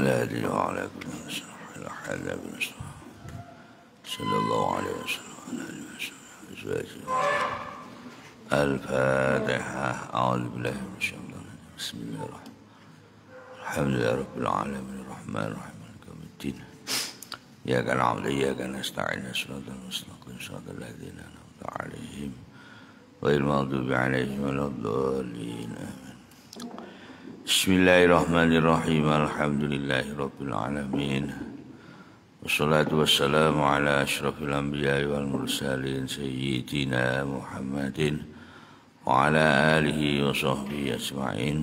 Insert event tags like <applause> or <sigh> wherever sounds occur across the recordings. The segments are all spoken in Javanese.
ولا على كل لا حل صلى الله عليه وسلم اله وسلم الفاتحه اعوذ بالله من الشيطان بسم الله الرحمن الحمد لله رب العالمين الرحمن الرحيم مالك يوم الدين اياك نعبد اياك نستعين الصراط المستقيم صراط الذين انعمت عليهم غير المغضوب عليهم ولا الضالين امين بسم الله الرحمن الرحيم الحمد لله رب العالمين والصلاة والسلام على أشرف الأنبياء والمرسلين سيدنا محمد وعلى آله وصحبه أجمعين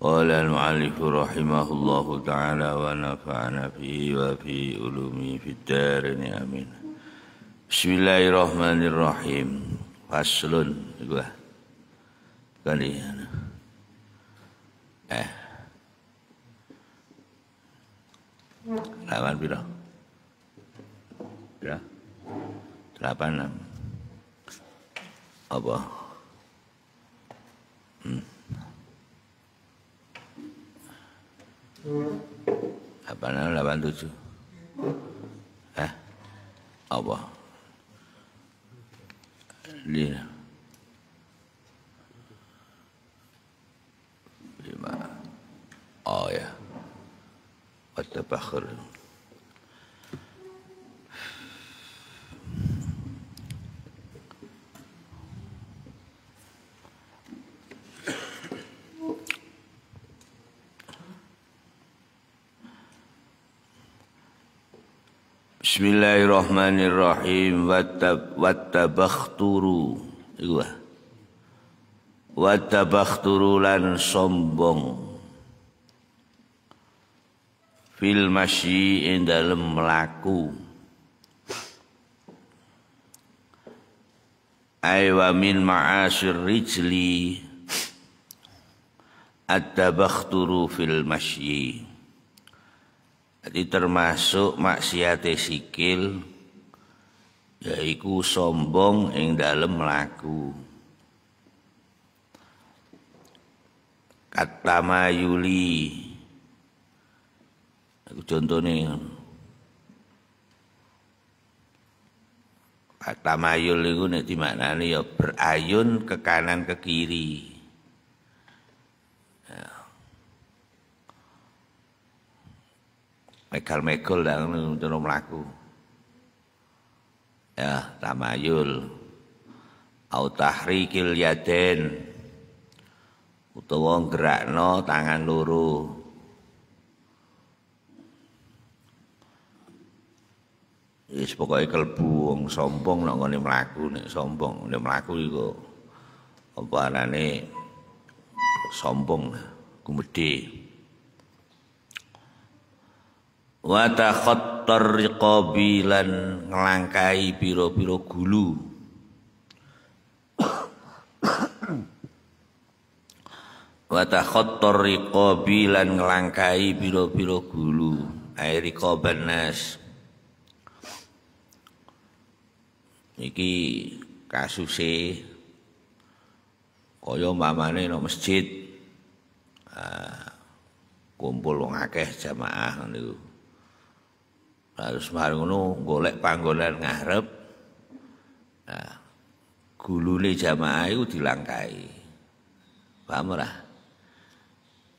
قال المعلف رحمه الله تعالى ونفعنا فيه وفي علومه في الدار آمين بسم الله الرحمن الرحيم فصل كان Eh. Lawan piro? Piro? 86. Apa? Hmm. Eh? Apa Eh? Hah? Apa? Bismillahirrahmanirrahim Wattab, Wattabakturu Iku lah lan sombong Fil masyi ing dalem melaku Aywa min ma'asir rijli At-tabakturu fil masyi Jadi termasuk maksiate sikil yaiku sombong ing dalem mlaku. Kata mayuli. Aku contone Kata mayul iku nek dimaknani ya berayun ke kanan ke kiri. megal-megal dan ngono mlaku. Ya, tamayul au tahrikil yaden utawa gerakno tangan loro. Wis pokoke kelbu wong sombong nek ngene mlaku nek sombong nek mlaku iku apa arane sombong gumedhe. Nah. wa takhattar riqabi lan nglangkai pira-pira gulu wa takhattar riqabi lan nglangkai pira-pira gulu ai riqabanas iki kasuse kaya mamane nang masjid uh, kumpul wong akeh jamaah niku Harus marung ngono golek panggonan ngarep. Nah, gulune jamaah iku dilangkai. Paham ora?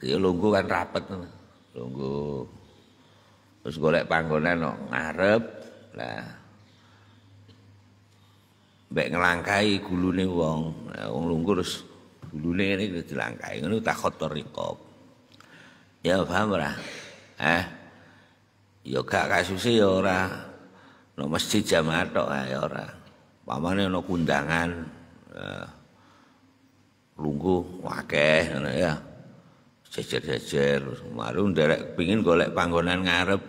Ya lungguh kan rapet Lungguh. Terus golek panggonan no, ngarep. nah, Mbek ngelangkai gulune wong. Nah, wong lungguh terus gulune ngene dilangkai. Ngono takhot rikob. Ya paham ora? Eh? ya gak kasusi ya ora no masjid jamaah tok ae ya ora pamane ana kundangan eh, lunggu wakeh ngono ya jejer-jejer marun derek pingin golek panggonan ngarep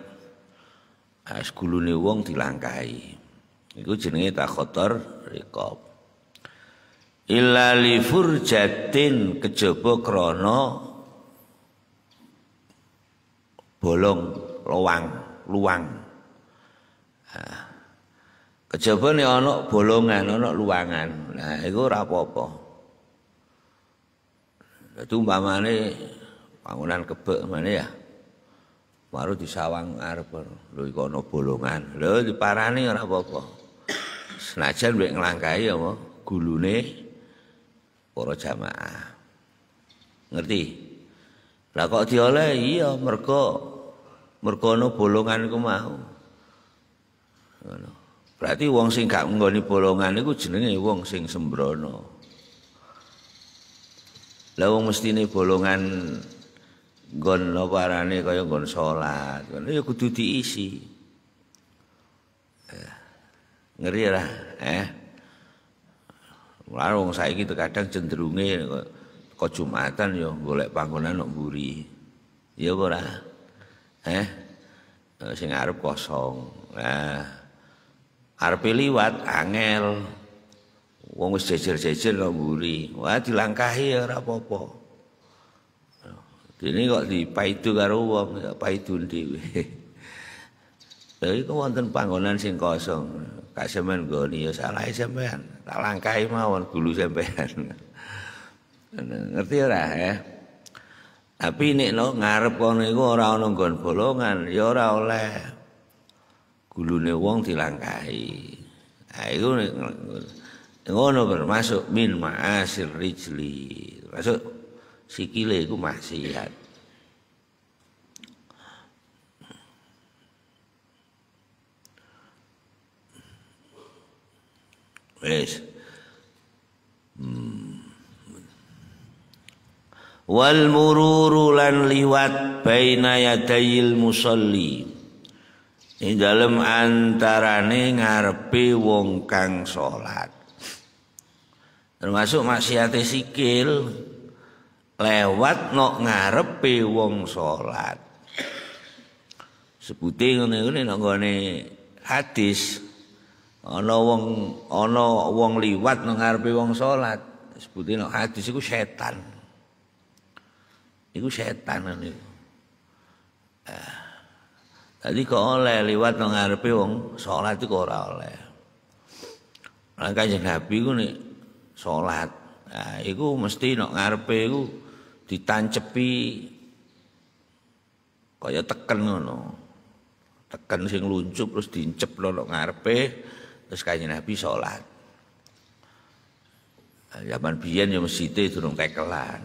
as ah, gulune wong dilangkai iku jenenge takhotor rikob illa li furjatin kejaba krana bolong lowang luang. Nah, kejabane ana bolongan, ana luangan. Nah, iku ora apa-apa. Dadi umpamine bangunan kebek mana ya? Baru disawang arep lho iku ana bolongan. Lho diparani ora apa-apa. Senajan mek nglangkai ya apa gulune para jamaah. Ngerti? Lah kok dioleh iya mergo Merkono bolongan iku mau. Berarti wong sing gak nggoni bolongan iku jenenge wong sing sembrono. Lah wong mestine bolongan nggon apa arane kaya nggon salat, ngono ya kudu diisi. Eh, ngeri eh? lah, eh. Warung saiki terkadang cenderunge kok Jumatan ya golek panggonan nok mburi. Ya apa ora? Eh? eh, sing arep kosong. Eh, arep liwat angel. Wong wis jejer-jejer kok mburi. Wah, dilangkahi ora apa-apa. Dene kok dipaitu karo wong, ya dhewe. Lha <laughs> iku wonten panggonan sing kosong. Kasemen goni ya salah sampean. Tak langkahi mawon gulu sampean. <laughs> ngerti ora ya? Eh? Tapi nek lo ngarep kono iku ora ana nggon bolongan, ya ora oleh. Gulune wong dilangkahi. Nah, iku ngono bermasuk min ma'asir rijli. Masuk sikile iku maksiat. Wes. wal mururu lan liwat baina yadayil musalli ing dalem antarane ngarepi wong kang salat termasuk maksiate sikil lewat nok ngarepe wong salat sebuti ngene iki nek nggone hadis ana wong ana wong liwat nang ngarepe wong salat sebuti nek hadis iku setan Iku setan niku. Kan eh. Ah. Tadi kok oleh lewat ngarepe wong sholat iku ora oleh. Lah kanjeng Nabi ku nih sholat. nah, iku mesti nongarpe ngarepe iku ditancepi kaya teken ngono. Teken sing luncup terus diincep lho ngarepe terus kanjeng Nabi sholat. Zaman biyen ya masjid durung kekelan.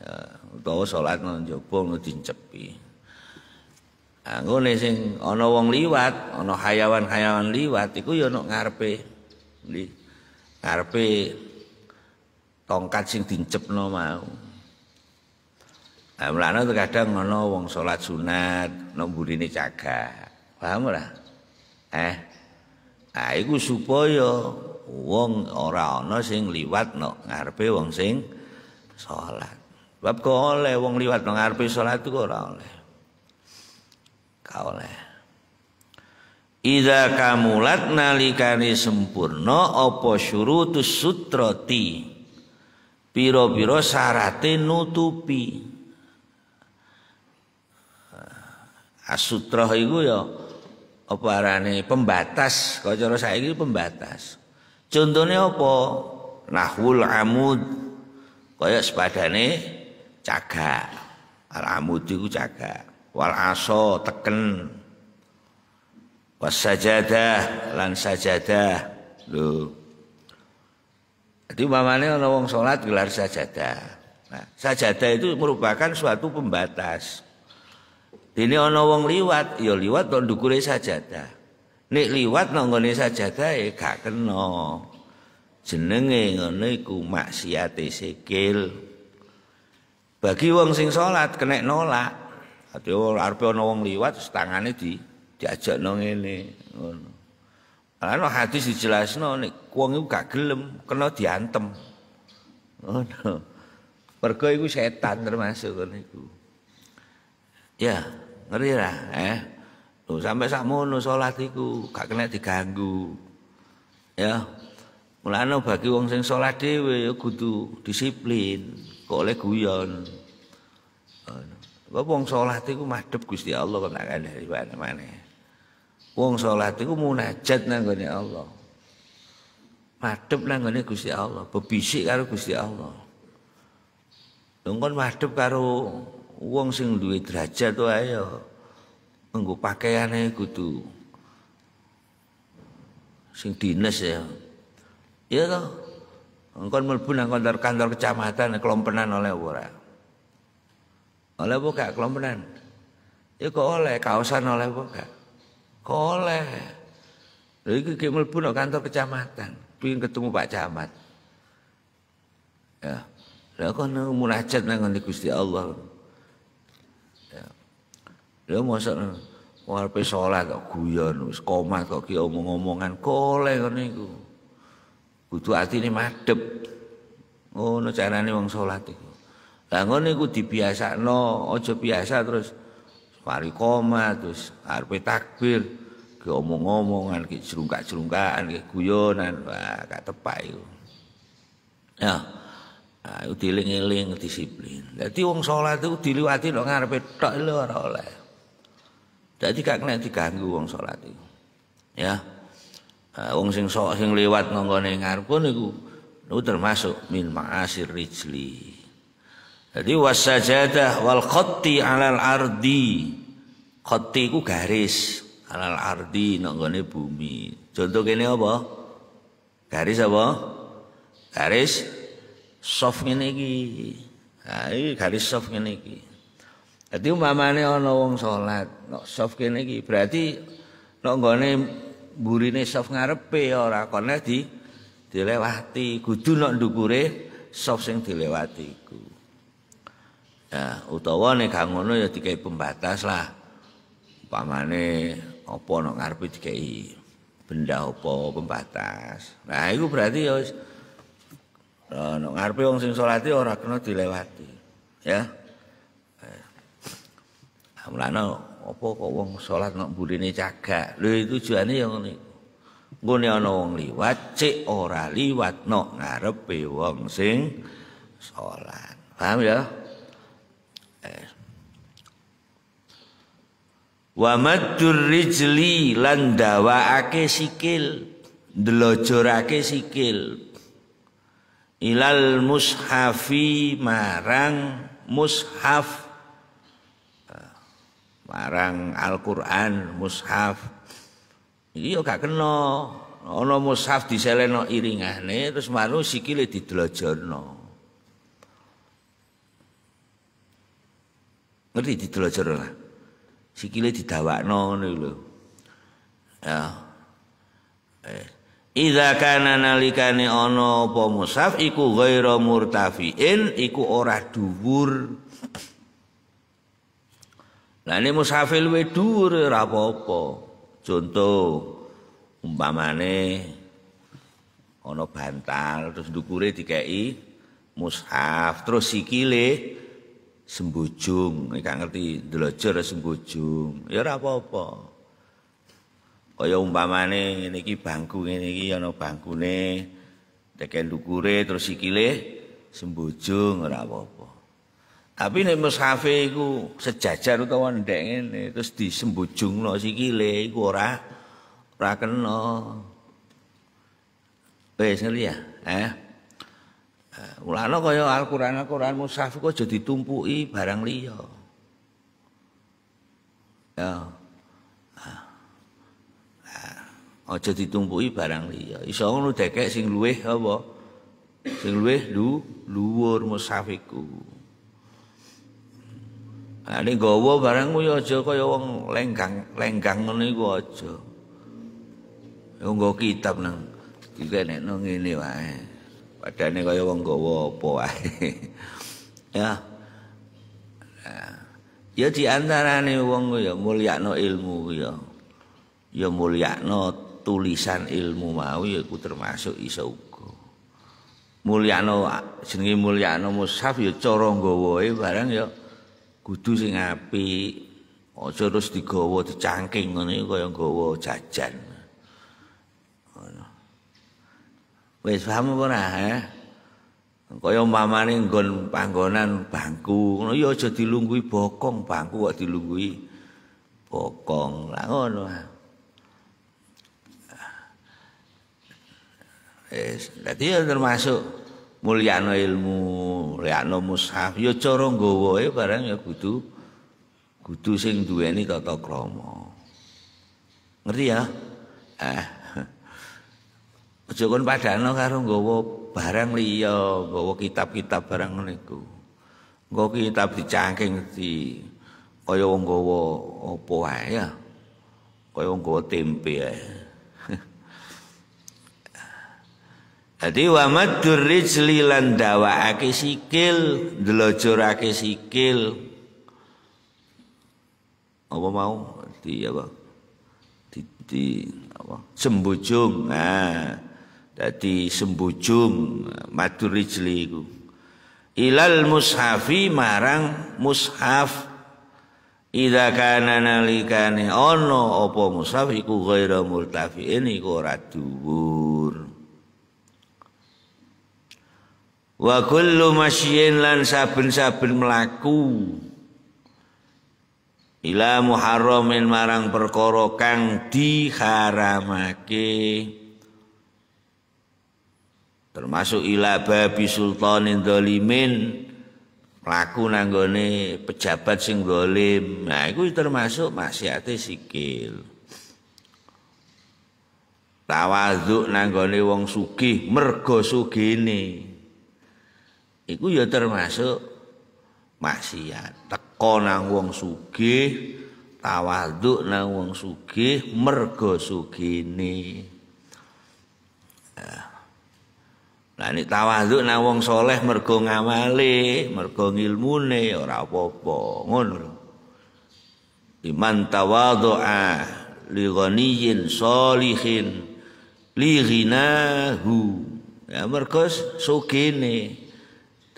Ya. utawa salat nang jaba ngono dicepi. Angone sing ana wong liwat, ana hayawan-hayawan liwat iku ya nek ngarepe li ngarepe tongkat sing dicepno mau. Lah mlane kadang ana wong salat sunat nang mburine jaga. Paham ora? Eh. Ah iku supaya wong ora ana sing liwat nek ngarepe wong sing salat. Bab kok oleh wong liwat nang arepe salat kok ora oleh. Ka oleh. Iza kamulat nalikani sempurna apa syurutus sutrati Piro-piro syaratnya nutupi Asutroh itu ya Apa arane pembatas Kalau cara saya ini pembatas Contohnya apa? nahul amud kaya sepadanya al ramut iku cagak wal aso teken was sajadah lan sajadah lho Jadi umpamanya kalau orang sholat gelar sajadah. Nah, sajadah itu merupakan suatu pembatas. Ini ana wong liwat, ya liwat to ndukure sajadah. Nek liwat nang ngene sajadah gak kena. Jenenge ngene iku maksiate sikil. bagi wong sing salat kena nolak ati arep ana wong liwat tangane di diajak nang ngene ngono ana hadis dijelasno nek wong iku gak gelem kena diantem ngono pergo iku setan termasuk ngono iku ya ngeri lah eh lu sampe sak mono salat iku gak kena diganggu ya Mulane bagi wong sing salat dhewe ya kudu disiplin, kok oleh guyon. Bapak wong sholat itu madep gusti Allah kena kena di mana mana. Wong sholat itu munajat nanggungnya Allah. Madep nanggungnya gusti Allah. Bebisik karo gusti Allah. Nungkon madep karo wong sing duit derajat tuh ayo. Nunggu pakaiannya kudu. Sing dinas ya. Iya toh. Engkon mlebu nang kantor-kantor kecamatan kelompenan oleh ora. Oleh buka kelompenan? Ya kok oleh kaosan oleh buka, Kok oleh. Lha iki ki mlebu nang kantor kecamatan, ping ketemu Pak Camat. Ya. Lah kon munajat nang ngendi Gusti Allah. Ya. masa mosok Warepe salat kok guyon wis komat kok ki omong-omongan kok oleh ngene iku. Kudu artine madhep. Ngono carane wong salat iku. Lah ngene iku dibiasakno, aja biasa terus Warikoma, terus arepe takbir, ge omong-omongan, ge jerungkak-jerungkakan, ge guyonan, wah gak tepak iku. Ya. Nah, itu diling-iling disiplin. Jadi wong sholat itu diliwati dong ngarepe tok ora oleh. Jadi gak kena diganggu wong sholat itu. Ya. Eh, wong sing sok sing liwat nanggone ngarepku niku niku termasuk min ma'asir rijli. Jadi wasajadah Walqati 'alal ardi. Khatti ku garis 'alal ardi nanggone bumi. Contoh kene apa? Garis apa? Garis saf ngene iki. Nah, iki garis saf ngene iki. Dadi umpamane ana wong salat, nek saf kene iki berarti nek nggone burine sof ngarepe ora kono di dilewati kudu nek ndukure sof sing dilewati iku ya utawa nek gak ngono ya dikai pembatas lah upamane apa nek ngarepe dikai benda apa pembatas nah iku berarti ya wis nek ngarepe wong sing salat ora kena dilewati ya Amlano, eh, apa kok wong salat nek burine cagak. Lho itu tujuane yang ngene. Ngene ana wong liwat, cek ora liwat nok ngarepe wong sing salat. Paham ya? Eh. Wa maddur rijli lan dawaake sikil, delojorake sikil. Ilal mushafi marang mushaf marang Al-Qur'an, mushaf. Iki yo gak kena. Ana mushaf diselena iringane terus manung sikile didelojono. Ngerti didelojono Sikile didawakno ngono lho. Ya. Eh. Iza kana nalikane ana apa mushaf iku ghairu murtafiin iku ora dhuwur. Lah nek musafir luwe dhuwur ora apa-apa. Contoh, umpamine ana bantal terus ndukure dikeki mushaf terus sikile sembujung nek ngerti ndelojo sembujung ya ora apa-apa. Kaya umpamine ngene iki bangku ngene iki ana bangkune teken ndukure terus sikile sembujung ora apa-apa. Tapi nek mushafe iku sejajar utawa ndek ngene terus disembujungno sikile iku ora ora kena. Wes ngerti ya? Eh. eh Ulana kaya Al-Qur'an Al-Qur'an mushaf kok aja ditumpuki barang liya. Ya. Ah. Ah. Aja ditumpuki barang liya. Iso ngono dekek sing luweh apa? Sing luweh lu luwur mushafiku. Nah, ini gawa barang ku aja kaya wong lenggang, lenggang ngono iku aja. Yo nggo kitab nang iki nek nang ngene wae. Padane kaya wong gawa apa wae. <laughs> ya. Ya di antara nih wong ya mulia ilmu ya, ya mulia tulisan ilmu mau ya ku termasuk isauku. Mulia no, jengi mulia no musaf ya corong gowoi barang ya, yo. kudu sing apik aja terus digawa dicangking ngene kaya gawa jajan ngono wis paham ora ha kaya umpamane nggon panggonan bangku ngono ya aja dilunggui bokong bangku kok dilunggui, bokong lah ngono Eh, jadi termasuk mulyano ilmu, mulyano mushaf, ya cara nggawae barang ya kudu kudu sing duweni tata krama. Ngerti ya? Eh. <laughs> Aja kon karo nggawa barang liya, nggawa kitab-kitab barang niku. Nggo kitab dicangking di kaya nggawa apa ae ya. Kaya nggawa tempe Ya. Jadi wa maddur rijli lan dawa'ake sikil, ndelojorake sikil. Apa mau? Di apa? Di, di apa? Sembujung. Nah, dadi sembujung maddur rijli iku. Ilal mushafi marang mushaf Ida kana nalikane ono opo mushaf iku ghaira murtafi ini ora duwur. wa kullu masyyin lan saben-saben mlaku ila muharramin marang perkara kang diharamake termasuk ila babi sultanin dolimin laku nanggone pejabat sing dolim nah itu termasuk masih sikil tawaduk nanggone wong sugih mergo sugih iku ya termasuk maksiat teko nang wong sugih tawaduk nang wong sugih mergo sugine Nah eh. ini tawaduk nang wong soleh mergo ngamale, mergo ngilmune ora apa-apa, ngono Iman tawadhu'a li ghaniyyin solihin, li ghinahu. Ya mergo sugene.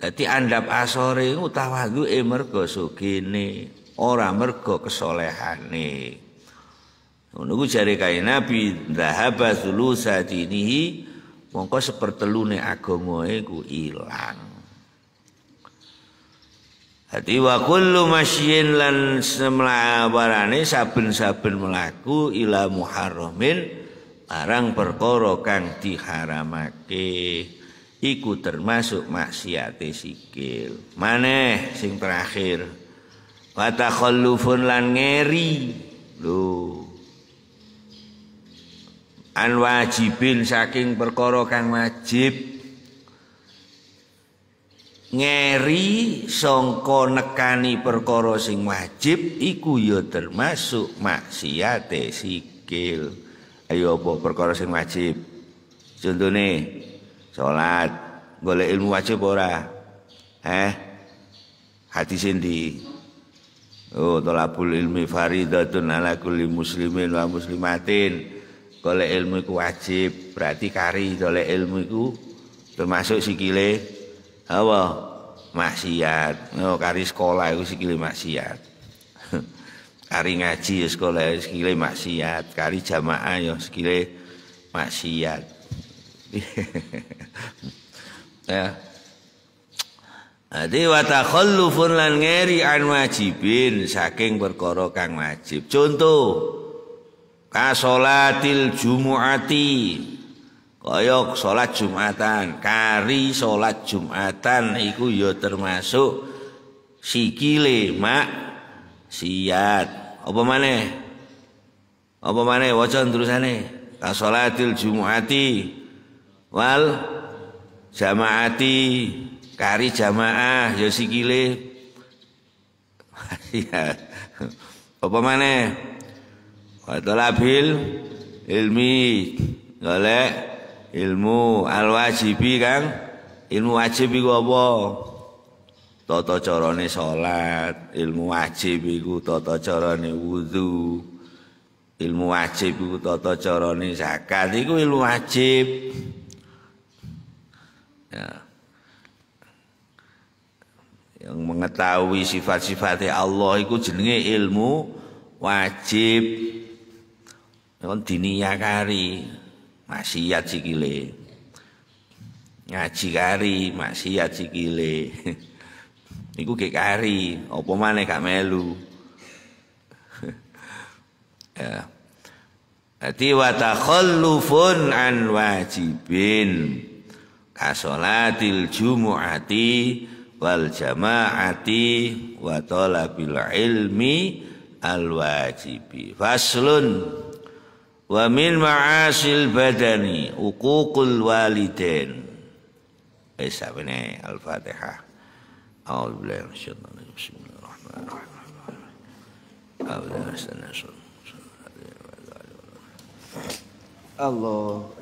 Dadi andap asore utawa ku e mergo sugine, ora mergo kesolehane. Ngono ku jare kae Nabi dhahaba sulusa dinihi mongko sepertelune agamae ku ilang. Hati wa kullu masyin lan semlawarane saben-saben melaku ila muharramin arang perkara kang diharamake. iku termasuk maksiate sikil maneh sing terakhir wa takhallufun lan ngeri lho Anwajibin saking perkara kang wajib ngeri sangka nekani perkara sing wajib iku ya termasuk maksiate sikil ayo apa perkara sing wajib contohne salat golek ilmu wajib ora eh hadis ini, oh tolabul ilmi faridatun ala kulli muslimin wa muslimatin golek ilmu iku wajib berarti kari golek ilmu iku termasuk sikile apa maksiat oh, kari sekolah iku sikile maksiat <laughs> kari ngaji sekolah sikile maksiat kari jamaah yo sikile maksiat <laughs> ya. Adi wa takhallufun lan ngeri an wajibin saking perkara kang wajib. Contoh kasolatil jumuati kaya salat Jumatan, kari salat Jumatan iku ya termasuk sikile mak siat. Apa maneh? Apa maneh waca terusane? Kasolatil jumuati wal jamaati kari jamaah ya sikile <laughs> apa maneh watalabil ilmi golek ilmu al wajibi kan ilmu wajib iku apa tata carane salat ilmu wajib iku tata carane wudu ilmu wajib iku tata carane zakat iku ilmu wajib. ya, yang mengetahui sifat-sifatnya Allah itu jenenge ilmu wajib kon diniyakari maksiat sikile ngaji kari maksiat sikile <laughs> iku gek kari apa maneh gak melu <laughs> ya Ati wa takhallufun an wajibin asolatil jumu'ati wal jama'ati wa talabil ilmi al wajibi faslun wa min ma'asil badani uququl walidain eh, Isa bin al-Fatihah أعوذ